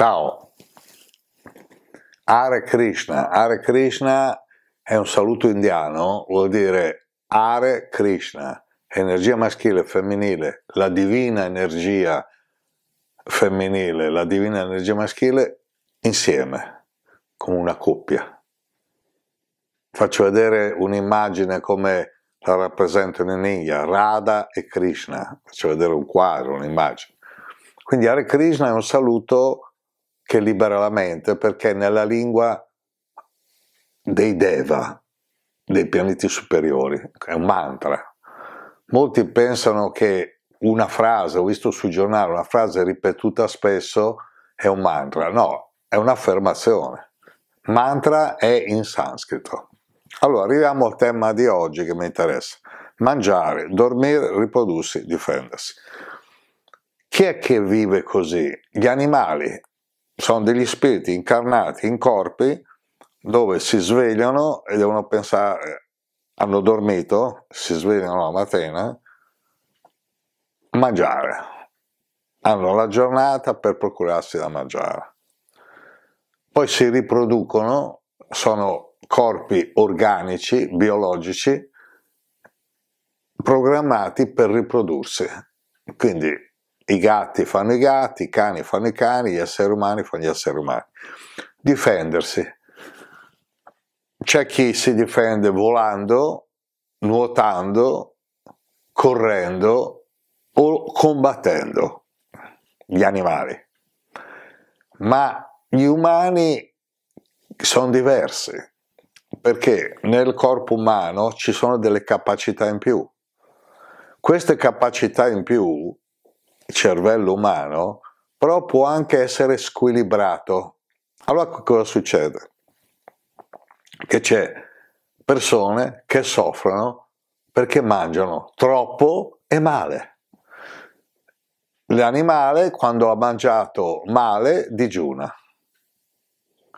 Ciao, Hare Krishna. Hare Krishna è un saluto indiano, vuol dire Hare Krishna, energia maschile e femminile, la divina energia femminile, la divina energia maschile insieme, come una coppia. Faccio vedere un'immagine come la rappresentano in India, Radha e Krishna, faccio vedere un quadro, un'immagine. Quindi Hare Krishna è un saluto che libera la mente, perché nella lingua dei Deva, dei pianeti superiori, è un mantra. Molti pensano che una frase, ho visto sul giornale, una frase ripetuta spesso è un mantra. No, è un'affermazione. Mantra è in sanscrito. Allora, arriviamo al tema di oggi che mi interessa. Mangiare, dormire, riprodursi, difendersi. Chi è che vive così? Gli animali, sono degli spiriti incarnati in corpi dove si svegliano e devono pensare, hanno dormito, si svegliano la mattina, mangiare. Hanno la giornata per procurarsi da mangiare. Poi si riproducono, sono corpi organici, biologici, programmati per riprodursi. Quindi i gatti fanno i gatti, i cani fanno i cani, gli esseri umani fanno gli esseri umani. Difendersi. C'è chi si difende volando, nuotando, correndo o combattendo gli animali. Ma gli umani sono diversi perché nel corpo umano ci sono delle capacità in più. Queste capacità in più cervello umano, però può anche essere squilibrato. Allora cosa succede? Che c'è persone che soffrono perché mangiano troppo e male. L'animale quando ha mangiato male digiuna,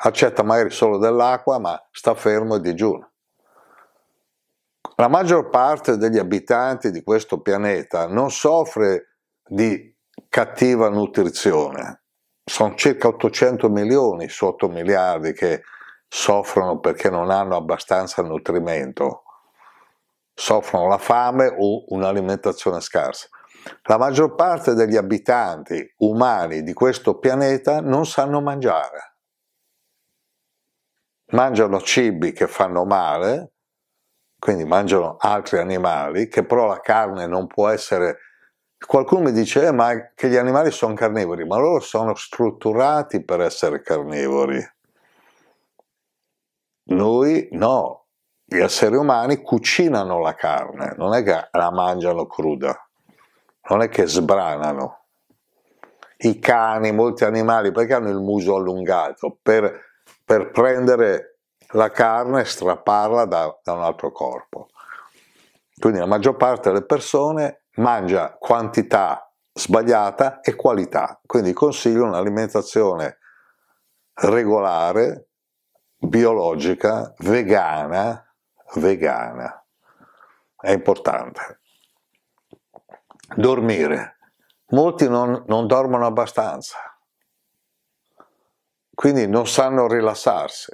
accetta magari solo dell'acqua ma sta fermo e digiuna. La maggior parte degli abitanti di questo pianeta non soffre di cattiva nutrizione. Sono circa 800 milioni su 8 miliardi che soffrono perché non hanno abbastanza nutrimento, soffrono la fame o un'alimentazione scarsa. La maggior parte degli abitanti umani di questo pianeta non sanno mangiare. Mangiano cibi che fanno male, quindi mangiano altri animali, che però la carne non può essere Qualcuno mi dice eh, ma che gli animali sono carnivori, ma loro sono strutturati per essere carnivori. Noi no, gli esseri umani cucinano la carne, non è che la mangiano cruda, non è che sbranano. I cani, molti animali, perché hanno il muso allungato? Per, per prendere la carne e strapparla da, da un altro corpo. Quindi la maggior parte delle persone mangia quantità sbagliata e qualità. Quindi consiglio un'alimentazione regolare, biologica, vegana, vegana. È importante. Dormire. Molti non, non dormono abbastanza, quindi non sanno rilassarsi.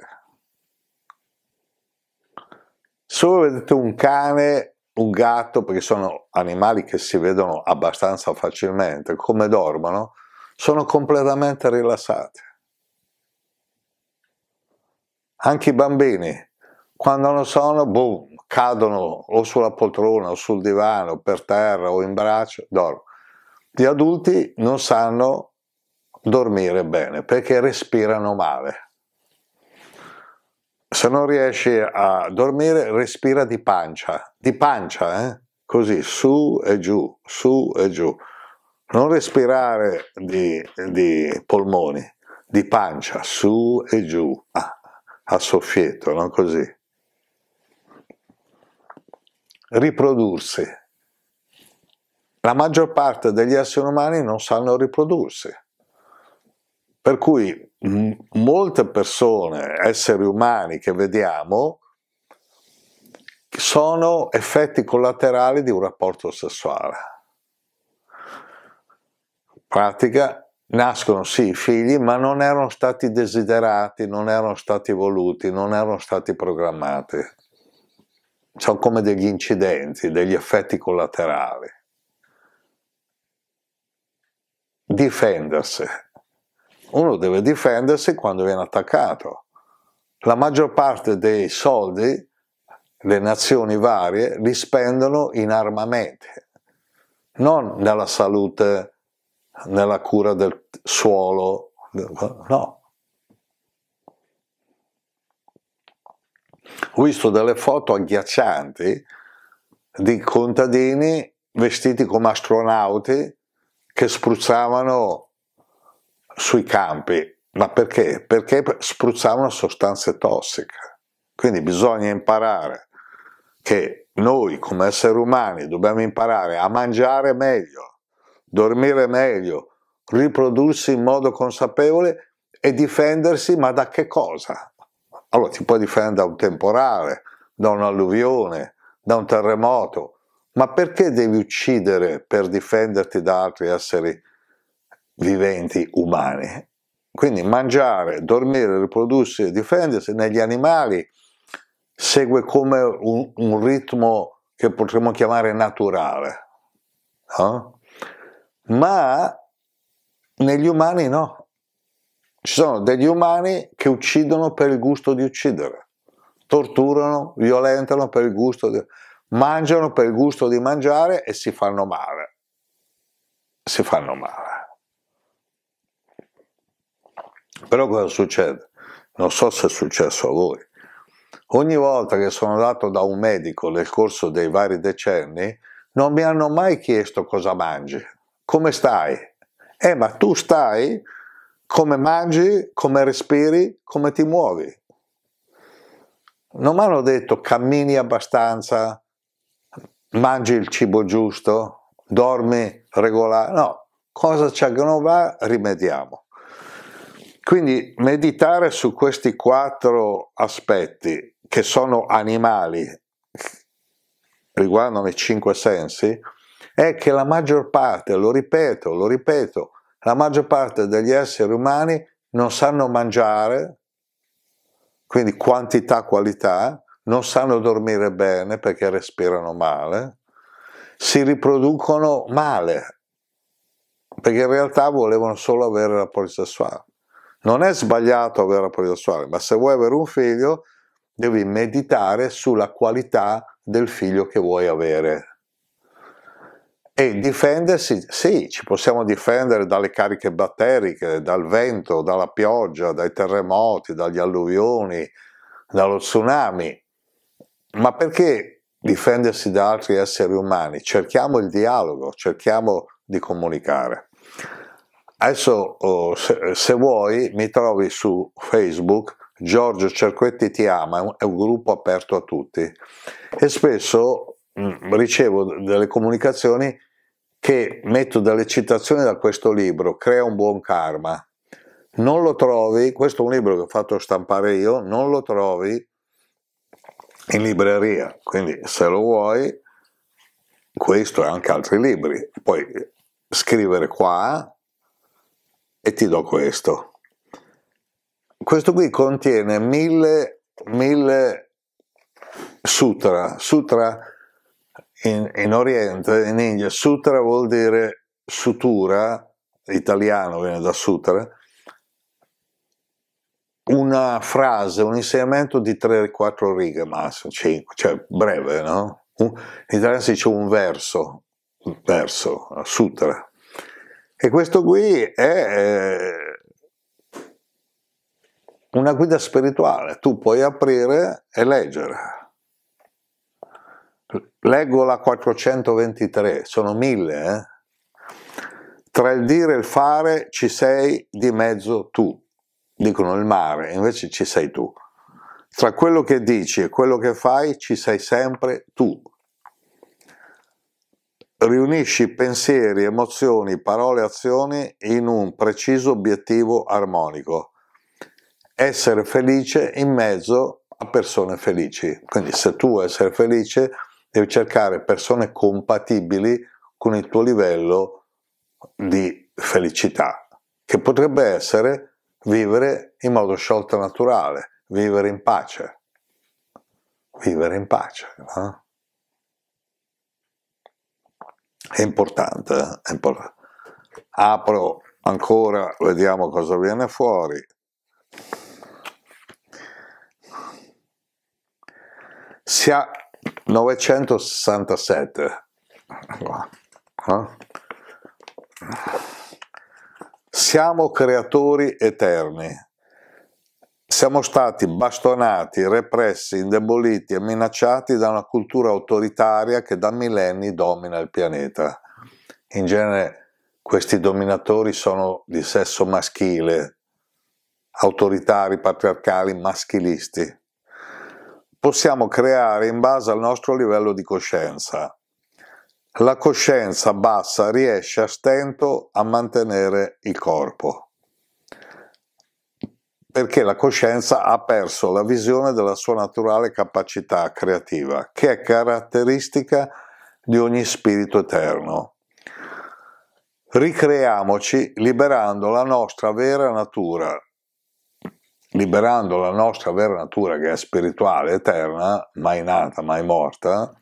Se voi vedete un cane un gatto, perché sono animali che si vedono abbastanza facilmente, come dormono, sono completamente rilassati. Anche i bambini, quando non sono, boom, cadono o sulla poltrona o sul divano, per terra o in braccio, dormono. Gli adulti non sanno dormire bene perché respirano male se non riesci a dormire, respira di pancia, di pancia, eh? così, su e giù, su e giù. Non respirare di, di polmoni, di pancia, su e giù, ah, a soffietto, non così. Riprodursi. La maggior parte degli esseri umani non sanno riprodursi. Per cui molte persone, esseri umani che vediamo, sono effetti collaterali di un rapporto sessuale. In pratica, nascono sì i figli, ma non erano stati desiderati, non erano stati voluti, non erano stati programmati. Sono come degli incidenti, degli effetti collaterali. Difendersi, uno deve difendersi quando viene attaccato. La maggior parte dei soldi le nazioni varie li spendono in armamenti, non nella salute, nella cura del suolo, no. Ho visto delle foto agghiaccianti di contadini vestiti come astronauti che spruzzavano sui campi, ma perché? Perché spruzzavano sostanze tossiche. Quindi bisogna imparare che noi come esseri umani dobbiamo imparare a mangiare meglio, dormire meglio, riprodursi in modo consapevole e difendersi, ma da che cosa? Allora ti puoi difendere da un temporale, da un'alluvione, da un terremoto, ma perché devi uccidere per difenderti da altri esseri umani? viventi umani. Quindi mangiare, dormire, riprodursi, difendersi negli animali segue come un, un ritmo che potremmo chiamare naturale, no? ma negli umani no. Ci sono degli umani che uccidono per il gusto di uccidere, torturano, violentano per il gusto di mangiano per il gusto di mangiare e si fanno male. Si fanno male. Però cosa succede? Non so se è successo a voi. Ogni volta che sono andato da un medico nel corso dei vari decenni, non mi hanno mai chiesto cosa mangi, come stai? Eh, ma tu stai? Come mangi? Come respiri? Come ti muovi? Non mi hanno detto cammini abbastanza, mangi il cibo giusto, dormi regolare, no, cosa c'è che non va rimediamo. Quindi meditare su questi quattro aspetti che sono animali, riguardano i cinque sensi, è che la maggior parte, lo ripeto, lo ripeto, la maggior parte degli esseri umani non sanno mangiare, quindi quantità, qualità, non sanno dormire bene perché respirano male, si riproducono male, perché in realtà volevano solo avere la sessuali. Non è sbagliato avere un predecessore, ma se vuoi avere un figlio devi meditare sulla qualità del figlio che vuoi avere. E difendersi, sì, ci possiamo difendere dalle cariche batteriche, dal vento, dalla pioggia, dai terremoti, dagli alluvioni, dallo tsunami, ma perché difendersi da altri esseri umani? Cerchiamo il dialogo, cerchiamo di comunicare. Adesso oh, se, vuoi mi trovi su Facebook, Giorgio Cerquetti ti ama, è un gruppo aperto a tutti e spesso mm, ricevo delle comunicazioni che metto delle citazioni da questo libro, Crea un buon karma. Non lo trovi, questo è un libro che ho fatto stampare io, non lo trovi in libreria, quindi se lo vuoi questo e anche altri libri. Puoi scrivere qua e ti do questo. Questo qui contiene mille, mille sutra. Sutra in, in Oriente, in India, sutra vuol dire sutura, italiano viene da sutra, una frase, un insegnamento di 3-4 righe massimo, 5, cioè breve, no? In italiano si dice un verso, un verso, sutra, e questo qui è eh, una guida spirituale, tu puoi aprire e leggere. Leggo la 423, sono mille, eh? Tra il dire e il fare ci sei di mezzo tu, dicono il mare, invece ci sei tu. Tra quello che dici e quello che fai ci sei sempre tu, riunisci pensieri, emozioni, parole, azioni in un preciso obiettivo armonico. Essere felice in mezzo a persone felici. Quindi se tu vuoi essere felice devi cercare persone compatibili con il tuo livello di felicità, che potrebbe essere vivere in modo sciolto e naturale, vivere in pace. Vivere in pace. No? è importante, è importante. Apro ancora, vediamo cosa viene fuori. Si ha 967. Siamo creatori eterni. Siamo stati bastonati, repressi, indeboliti e minacciati da una cultura autoritaria che da millenni domina il pianeta. In genere questi dominatori sono di sesso maschile, autoritari, patriarcali, maschilisti. Possiamo creare in base al nostro livello di coscienza. La coscienza bassa riesce a stento a mantenere il corpo perché la coscienza ha perso la visione della sua naturale capacità creativa, che è caratteristica di ogni spirito eterno. Ricreiamoci liberando la nostra vera natura, liberando la nostra vera natura che è spirituale, eterna, mai nata, mai morta,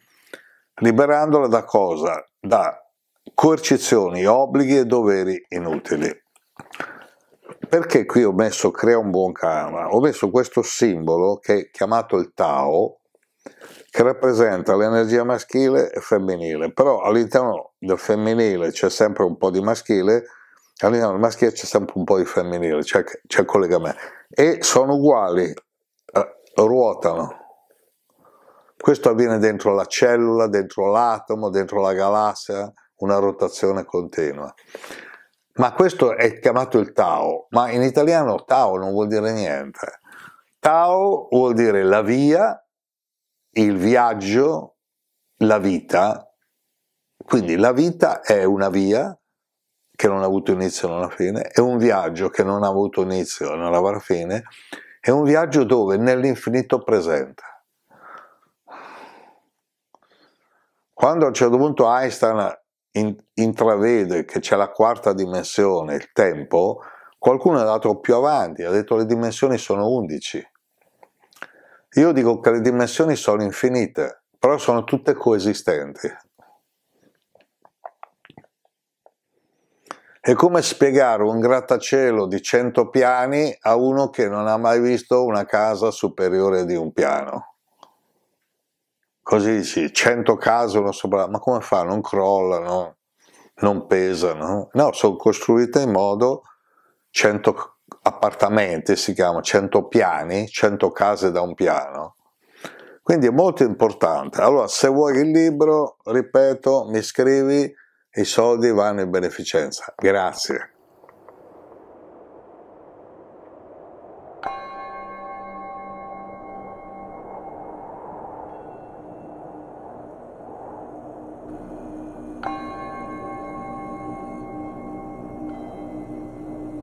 liberandola da cosa? Da coercizioni, obblighi e doveri inutili perché qui ho messo crea un buon karma? Ho messo questo simbolo che è chiamato il Tao, che rappresenta l'energia maschile e femminile, però all'interno del femminile c'è sempre un po' di maschile, all'interno del maschile c'è sempre un po' di femminile, c'è, c'è il collegamento, e sono uguali, eh, ruotano. Questo avviene dentro la cellula, dentro l'atomo, dentro la galassia, una rotazione continua ma questo è chiamato il Tao, ma in italiano Tao non vuol dire niente. Tao vuol dire la via, il viaggio, la vita. Quindi la vita è una via che non ha avuto inizio e non ha fine, è un viaggio che non ha avuto inizio e non avrà fine, è un viaggio dove nell'infinito presente. Quando a un certo punto Einstein in, intravede che c'è la quarta dimensione, il tempo, qualcuno è andato più avanti, ha detto le dimensioni sono 11. Io dico che le dimensioni sono infinite, però sono tutte coesistenti. È come spiegare un grattacielo di 100 piani a uno che non ha mai visto una casa superiore di un piano così dici 100 case uno sopra ma come fa? Non crollano, non pesano, no, sono costruite in modo 100 appartamenti, si chiama 100 piani, 100 case da un piano. Quindi è molto importante. Allora, se vuoi il libro, ripeto, mi scrivi, i soldi vanno in beneficenza. Grazie.